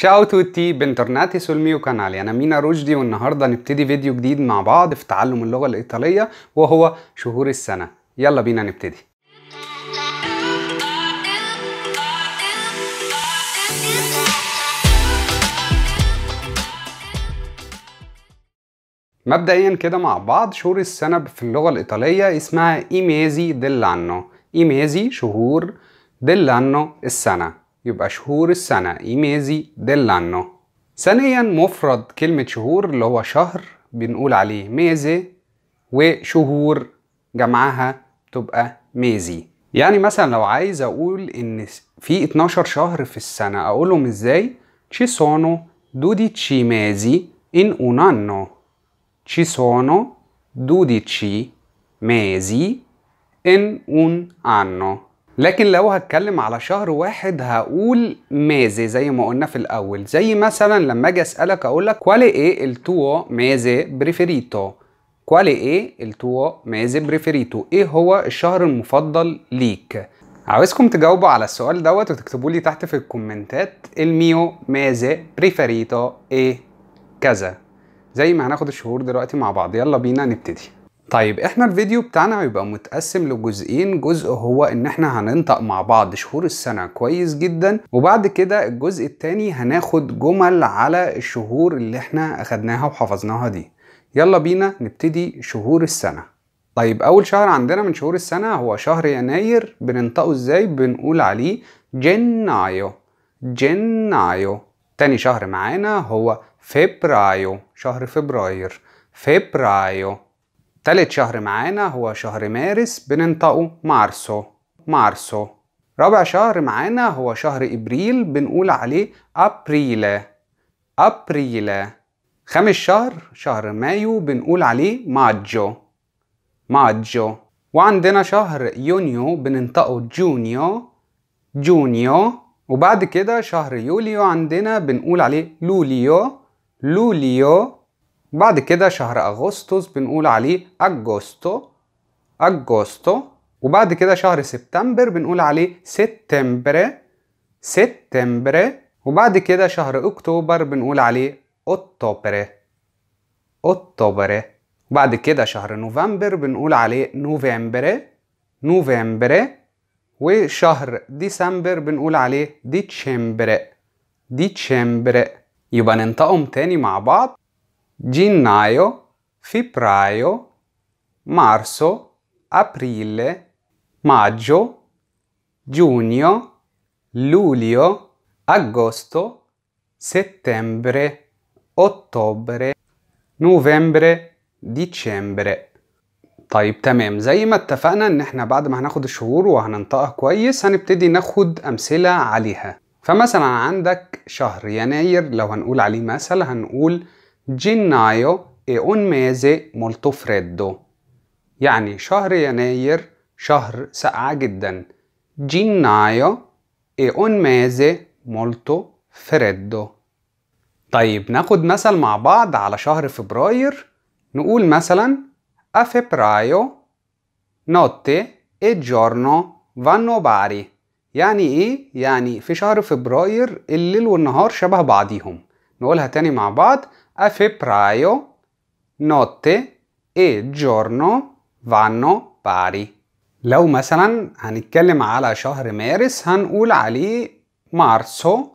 تشاو توتي بانترناتي سولميو كانالي انا مينا رشدي والنهارده نبتدي فيديو جديد مع بعض في تعلم اللغه الايطاليه وهو شهور السنه يلا بينا نبتدي مبدئيا كده مع بعض شهور السنه في اللغه الايطاليه اسمها ايميزي ديلانو ايميزي شهور ديلانو السنه يبقى شهور السنة إيميزي ديلانو ثانيا مفرد كلمة شهور اللي هو شهر بنقول عليه ميزي وشهور جمعها تبقى ميزي يعني مثلا لو عايز أقول إن في 12 شهر في السنة أقولهم إزاي ci sono 12 mesi in un anno ci sono 12 mesi in un anno لكن لو هتكلم على شهر واحد هقول مازي زي ما قلنا في الاول زي مثلا لما اجي اسالك اقول لك كوالي ايه il مازي بريفيريتو كوالي ايه è مازي بريفيريتو ايه هو الشهر المفضل ليك عاوزكم تجاوبوا على السؤال دوت وتكتبوا لي تحت في الكومنتات الميو مازي بريفيريتو ايه كذا زي ما هناخد الشهور دلوقتي مع بعض يلا بينا نبتدي طيب احنا الفيديو بتاعنا هيبقى متقسم لجزئين جزء هو ان احنا هننطق مع بعض شهور السنة كويس جدا وبعد كده الجزء التاني هناخد جمل على الشهور اللي احنا اخدناها وحفظناها دي يلا بينا نبتدي شهور السنة طيب اول شهر عندنا من شهور السنة هو شهر يناير بننطقه ازاي بنقول عليه جنايو جنايو تاني شهر معانا هو فبرايو شهر فبراير فبرايو تالت شهر معانا هو شهر مارس بننطقه مارسو مارسو رابع شهر معانا هو شهر إبريل بنقول عليه أبريلا أبريلا خامس شهر شهر مايو بنقول عليه ماجو ماجو وعندنا شهر يونيو بننطقه جونيو جونيو وبعد كده شهر يوليو عندنا بنقول عليه لوليو لوليو بعد كده شهر أغسطس بنقول عليه أجوستو أجوستو وبعد كده شهر سبتمبر بنقول عليه سبتمبر سبتمبر وبعد كده شهر أكتوبر بنقول عليه أكتوبر أكتوبر وبعد كده شهر نوفمبر بنقول عليه نوفمبر نوفمبر وشهر ديسمبر بنقول عليه ديتشمبر ديتشمبر يبقى ننطقهم تاني مع بعض gennaio, febbraio, marzo, aprile, maggio, giugno, luglio, agosto, settembre, ottobre, novembre, dicembre. طيب تمام زي ما اتفقنا ان احنا بعد ما هناخد الشهور وهننطقها كويس هنبتدي ناخد امثلة عليها فمثلا عندك شهر يناير لو هنقول عليه مثل هنقول gennaio è un mese molto freddo يعني شهر يناير شهر ساقع جدا gennaio è un mese molto freddo طيب ناخد مثل مع بعض على شهر فبراير نقول مثلا a febbraio notte e giorno vanno يعني ايه؟ يعني في شهر فبراير الليل والنهار شبه بعضيهم نقولها تاني مع بعض a febbraio notte e giorno vanno pari. لو مثلا هنتكلم على شهر مارس هنقول عليه مارسو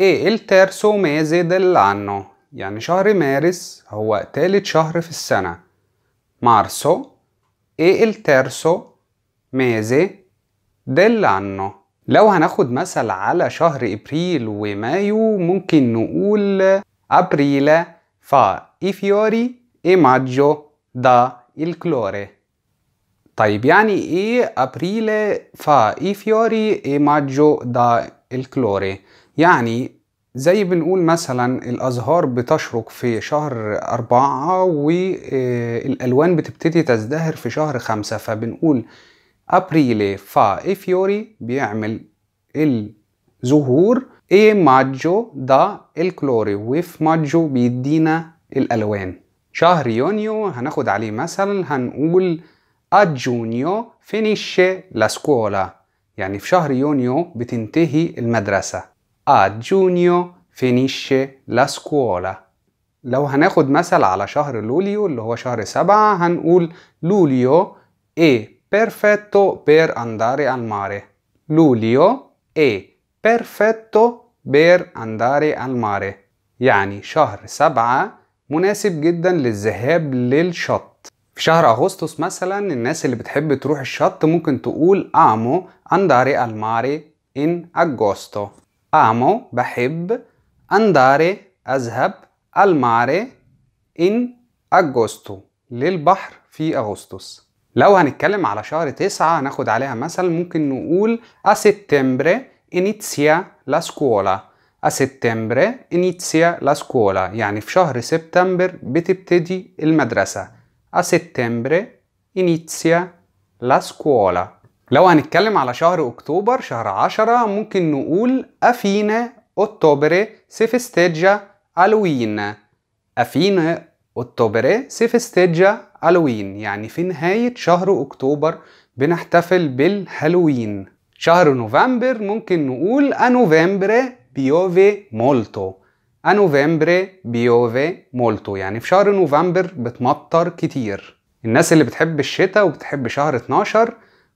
e il terzo mese dell'anno يعني شهر مارس هو تالت شهر في السنة مارسو e il terzo mese dell'anno لو هناخد مثل على شهر ابريل ومايو ممكن نقول aprile fa i fiori e maggio dà il clore طيب يعني ايه ابريل فا اي فيوري اي ماجو دا الكلوري يعني زي بنقول مثلا الازهار بتشرق في شهر أربعة والالوان بتبتدي تزدهر في شهر خمسة فبنقول ابريل فا اي فيوري بيعمل الزهور ايه ماجو ده الكلوري وفي ماجو بيدينا الالوان شهر يونيو هناخد عليه مثل هنقول اجونيو فينيشي لا سكولا يعني في شهر يونيو بتنتهي المدرسة اجونيو فينيشي لا سكولا لو هناخد مثل على شهر لوليو اللي هو شهر سبعة هنقول لوليو اي بيرفيتو بير انداري الماري لوليو اي بيرفيتو بير أنداري الماري يعني شهر سبعة مناسب جدا للذهاب للشط في شهر أغسطس مثلا الناس اللي بتحب تروح الشط ممكن تقول أمو أنداري الماري إن أجوستو أمو بحب أنداري أذهب الماري إن أجوستو للبحر في أغسطس لو هنتكلم على شهر تسعة هناخد عليها مثل ممكن نقول أسيتمبري inizia la scuola a settembre inizia la scuola يعني في شهر سبتمبر بتبتدي المدرسة a settembre inizia la scuola لو هنتكلم على شهر أكتوبر شهر عشرة ممكن نقول أفينا ottobre si festeggia Halloween أفينا ottobre si festeggia Halloween يعني في نهاية شهر أكتوبر بنحتفل بالهالوين شهر نوفمبر ممكن نقول a بيوفي مولتو molto بيوفي مولتو يعني في شهر نوفمبر بتمطر كتير الناس اللي بتحب الشتاء وبتحب شهر 12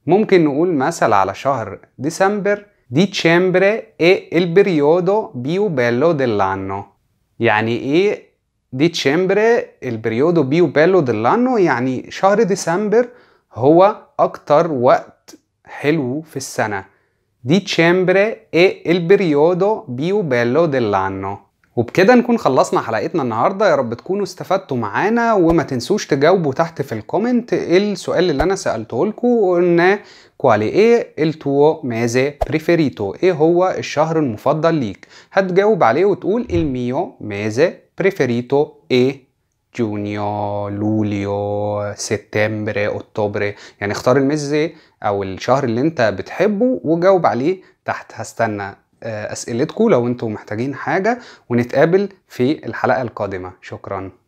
ممكن نقول مثل على شهر ديسمبر dicembre اي البريودو بيو بيلو دلانو يعني ايه ديتشمبر البريودو بيو بيلو دلانو يعني شهر ديسمبر هو اكتر وقت حلو في السنة ديتشمبر e il periodo più dell'anno وبكده نكون خلصنا حلقتنا النهاردة يا رب تكونوا استفدتوا معانا وما تنسوش تجاوبوا تحت في الكومنت السؤال اللي انا سألته لكم وقلنا كوالي ايه التو ميزي بريفيريتو ايه هو الشهر المفضل ليك هتجاوب عليه وتقول الميو ميزي بريفيريتو ايه جونيو لوليو سبتمبر اكتوبر يعني اختار المز او الشهر اللي انت بتحبه وجاوب عليه تحت هستنى آه، اسئلتكم لو انتم محتاجين حاجه ونتقابل في الحلقه القادمه شكرا